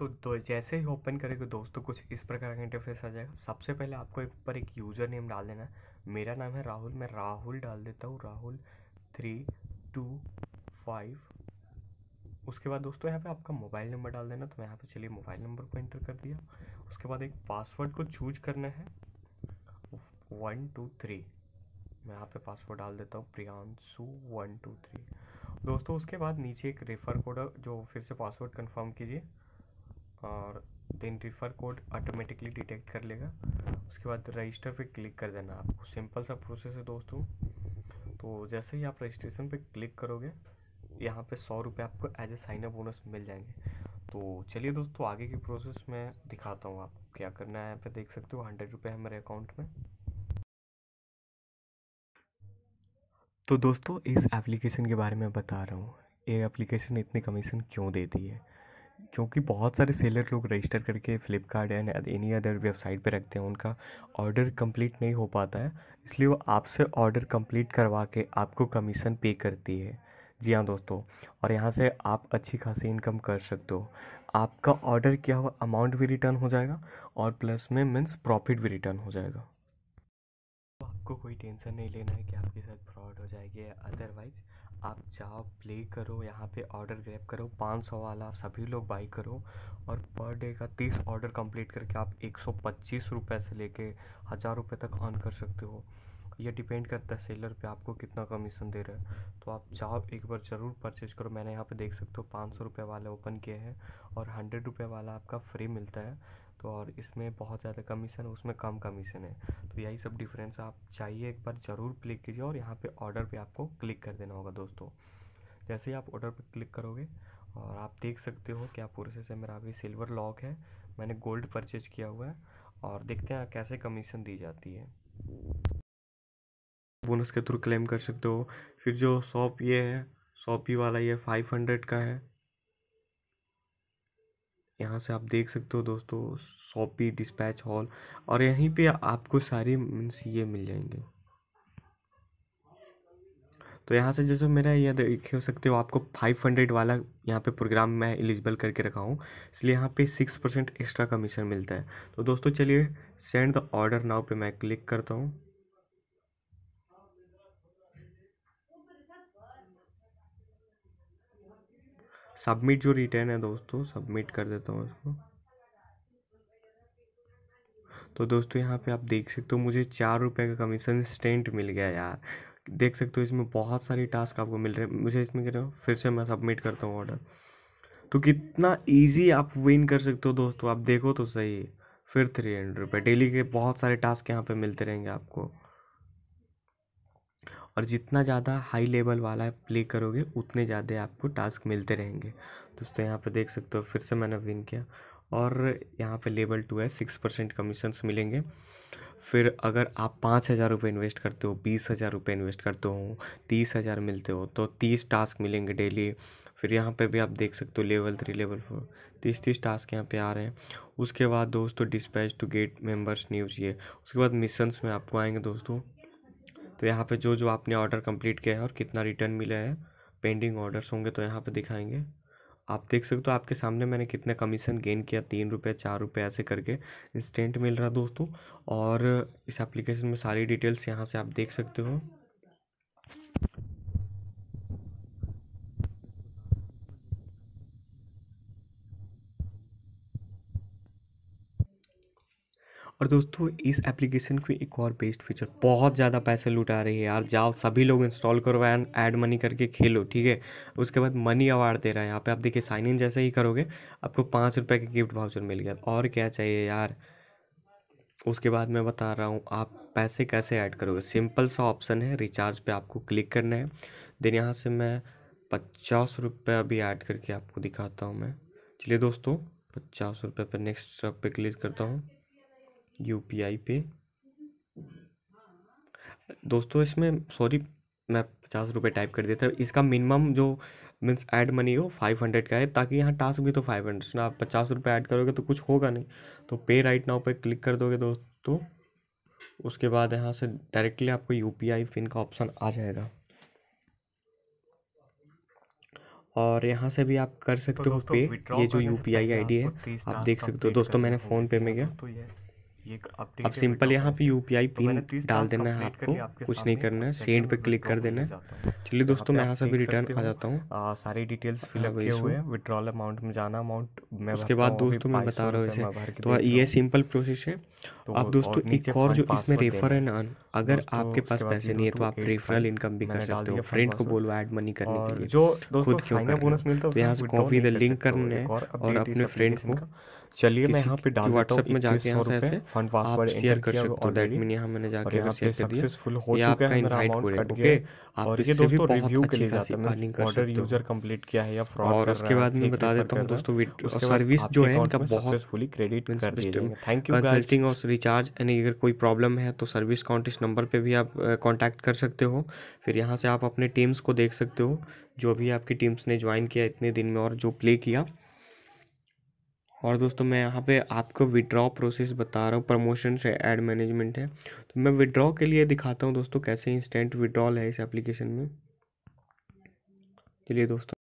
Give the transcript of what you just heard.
तो दो जैसे ही ओपन करेंगे दोस्तों कुछ इस प्रकार का इंटरफेस आ जाएगा सबसे पहले आपको एक ऊपर एक यूज़र नेम डाल देना है मेरा नाम है राहुल मैं राहुल डाल देता हूँ राहुल थ्री टू फाइव उसके बाद दोस्तों यहाँ पे आपका मोबाइल नंबर डाल देना तो मैं यहाँ पे चलिए मोबाइल नंबर को एंटर कर दिया उसके बाद एक पासवर्ड को चूज करना है वन टू थ्री मैं यहाँ पे पासवर्ड डाल देता हूँ प्रियांशु वन टू थ्री दोस्तों उसके बाद नीचे एक रेफर कोड जो फिर से पासवर्ड कन्फर्म कीजिए और then refer code automatically detect कर लेगा उसके बाद रजिस्टर पे क्लिक कर देना आपको सिंपल सा प्रोसेस है दोस्तों तो जैसे ही आप रजिस्ट्रेशन पे क्लिक करोगे यहाँ पे सौ रुपये आपको as a sign up bonus मिल जाएंगे तो चलिए दोस्तों आगे की प्रोसेस मैं दिखाता हूँ आपको क्या करना है यहाँ पे देख सकते हो हंड्रेड रुपये है मेरे अकाउंट में तो दोस्तों इस एप्लीकेशन के बारे में बता रहा हूँ ये एप्लीकेशन इतनी कमीशन क्यों देती है क्योंकि बहुत सारे सेलर लोग रजिस्टर करके Flipkart and any other website पे रखते हैं उनका ऑर्डर कंप्लीट नहीं हो पाता है इसलिए वो आपसे ऑर्डर कंप्लीट करवा के आपको कमीशन पे करती है जी हाँ दोस्तों और यहाँ से आप अच्छी खासी इनकम कर सकते हो आपका ऑर्डर क्या हुआ अमाउंट भी रिटर्न हो जाएगा और प्लस में मीन्स प्रॉफिट भी रिटर्न हो जाएगा आपको कोई टेंशन नहीं लेना है कि आपके साथ फ्रॉड हो जाएगी अदरवाइज़ आप जाओ प्ले करो यहाँ पे ऑर्डर ग्रैप करो 500 वाला सभी लोग बाई करो और पर डे का 30 ऑर्डर कंप्लीट करके आप एक सौ से लेके हज़ार रुपये तक ऑन कर सकते हो ये डिपेंड करता है सेलर पे आपको कितना कमीशन दे रहा है तो आप जाओ एक बार ज़रूर परचेज करो मैंने यहाँ पे देख सकते हो पाँच सौ रुपये वाला ओपन किए हैं और हंड्रेड रुपये वाला आपका फ्री मिलता है तो और इसमें बहुत ज़्यादा कमीशन है उसमें कम कमीशन है तो यही सब डिफरेंस आप चाहिए एक बार ज़रूर क्लिक कीजिए और यहाँ पर ऑर्डर पर आपको क्लिक कर देना होगा दोस्तों जैसे ही आप ऑर्डर पर क्लिक करोगे और आप देख सकते हो क्या प्रोसेस है मेरा अभी सिल्वर लॉक है मैंने गोल्ड परचेज किया हुआ है और देखते हैं कैसे कमीशन दी जाती है बोनस के थ्रू क्लेम कर सकते हो फिर जो शॉप ये है शॉपी वाला ये फाइव हंड्रेड का है यहाँ से आप देख सकते हो दोस्तों शॉपी डिस्पैच हॉल और यहीं पे आपको सारी मीन्स ये मिल जाएंगे तो यहाँ से जैसे मेरा यह देख सकते हो आपको फाइव हंड्रेड वाला यहाँ पे प्रोग्राम मैं एलिजिबल करके रखा हूँ इसलिए यहाँ पे सिक्स परसेंट एक्स्ट्रा कमीशन मिलता है तो दोस्तों चलिए सेंड द ऑर्डर नाउ पे मैं क्लिक करता हूँ सबमिट जो रिटर्न है दोस्तों सबमिट कर देता हूँ उसको तो दोस्तों यहाँ पे आप देख सकते हो मुझे चार रुपये का कमीशन स्टेंट मिल गया यार देख सकते हो इसमें बहुत सारी टास्क आपको मिल रहे हैं मुझे इसमें कह रहे हो फिर से मैं सबमिट करता हूँ ऑर्डर तो कितना इजी आप विन कर सकते हो दोस्तों आप देखो तो सही फिर थ्री हंड्रेड रुपये डेली के बहुत सारे टास्क यहाँ पे मिलते रहेंगे आपको और जितना ज़्यादा हाई लेवल वाला प्ले करोगे उतने ज़्यादा आपको टास्क मिलते रहेंगे दोस्तों यहाँ पर देख सकते हो फिर से मैंने विन किया और यहाँ पे लेवल टू है सिक्स परसेंट कमीशन मिलेंगे फिर अगर आप पाँच हज़ार रुपये इन्वेस्ट करते हो बीस हज़ार रुपये इन्वेस्ट करते हो तीस हज़ार मिलते हो तो तीस टास्क मिलेंगे डेली फिर यहाँ पे भी आप देख सकते हो लेवल थ्री लेवल फोर तीस तीस टास्क यहाँ पे आ रहे हैं उसके बाद दोस्तों dispatch to get members news ये उसके बाद मिशंस में आपको आएंगे दोस्तों तो यहाँ पे जो जो आपने ऑर्डर कंप्लीट किया है और कितना रिटर्न मिला है पेंडिंग ऑर्डर्स होंगे तो यहाँ पे दिखाएंगे आप देख सकते हो तो आपके सामने मैंने कितना कमीशन गेन किया तीन रुपये चार रुपये ऐसे करके इंस्टेंट मिल रहा दोस्तों और इस एप्लीकेशन में सारी डिटेल्स यहाँ से आप देख सकते हो और दोस्तों इस एप्लीकेशन की एक और बेस्ट फीचर बहुत ज़्यादा पैसे लुटा रही है यार जाओ सभी लोग इंस्टॉल करो एंड ऐड मनी करके खेलो ठीक है उसके बाद मनी अवार्ड दे रहा है यहाँ पे आप देखिए साइन इन जैसे ही करोगे आपको पाँच रुपये के गिफ्ट भाउचर मिल गया और क्या चाहिए यार उसके बाद मैं बता रहा हूँ आप पैसे कैसे ऐड करोगे सिंपल सा ऑप्शन है रिचार्ज पे आपको क्लिक करना है देन यहाँ से मैं पचास रुपये अभी ऐड करके आपको दिखाता हूँ मैं चलिए दोस्तों पचास रुपये पर नेक्स्ट पे क्लिक करता हूँ यू पे दोस्तों इसमें सॉरी मैं पचास रुपये टाइप कर देता हूँ इसका मिनिमम जो मीन्स ऐड मनी हो फाइव हंड्रेड का है ताकि यहाँ टास्क भी तो फाइव हंड्रेड ना आप पचास रुपये ऐड करोगे तो कुछ होगा नहीं तो पे राइट नाउ पे क्लिक कर दोगे दोस्तों उसके बाद यहाँ से डायरेक्टली आपको यू पी आई पिन का ऑप्शन आ जाएगा और यहाँ से भी आप कर सकते तो हो पे ये जो U P I I D है आप देख सकते हो दोस्तों मैंने फ़ोन पे तो में गया अब सिंपल यहाँ पे यू पी आई पिन डाल देना है आपको कुछ नहीं करना है सेंड पे क्लिक कर देना है चलिए हाँ दोस्तों मैं यहाँ से भी रिटर्न आ जाता हूँ सारी डिटेल्स फिलअप किए हुए हैं विड्रॉल अमाउंट में जाना अमाउंट मैं उसके बाद दोस्तों मैं बता रहा हूँ इसे तो ये सिंपल प्रोसेस है तो अब दोस्तों एक और जो इसमें रेफर है ना अगर आपके पास पैसे नहीं है तो आप रेफरल इनकम भी कर सकते हो फ्रेंड को बोलो ऐड मनी करने के लिए जो खुद क्यों कर बोनस मिलता है तो यहाँ से कॉफी द लिंक करने है और अपने फ्रेंड को चलिए मैं यहाँ पे डाल व्हाट्सएप में जाके यहाँ से ऐसे फंड पासवर्ड शेयर कर सकते हो दैट तो मीन यहाँ मैंने जाके यहाँ पे सक्सेसफुल हो चुका है मेरा अमाउंट कट गया और ये दोस्तों रिव्यू के लिए जाते हैं ऑर्डर यूजर कंप्लीट किया है या फ्रॉड और उसके बाद मैं बता देता हूँ दोस्तों सर्विस जो है इनका बहुत सक्सेसफुली क्रेडिट कर दिए थैंक यू गाइस कंसल्टिंग और रिचार्ज एंड अगर कोई प्रॉब्लम है तो सर्विस कॉन्टेस्ट नंबर पे भी आप कांटेक्ट कर सकते हो फिर यहाँ से आप अपने टीम्स को देख सकते हो जो भी आपकी टीम्स ने ज्वाइन किया इतने दिन में और जो प्ले किया और दोस्तों मैं यहाँ पे आपको विड्रॉ प्रोसेस बता रहा हूँ प्रमोशन से एड मैनेजमेंट है तो मैं विड्रॉ के लिए दिखाता हूँ दोस्तों कैसे इंस्टेंट विड्रॉल है इस एप्लीकेशन में चलिए दोस्तों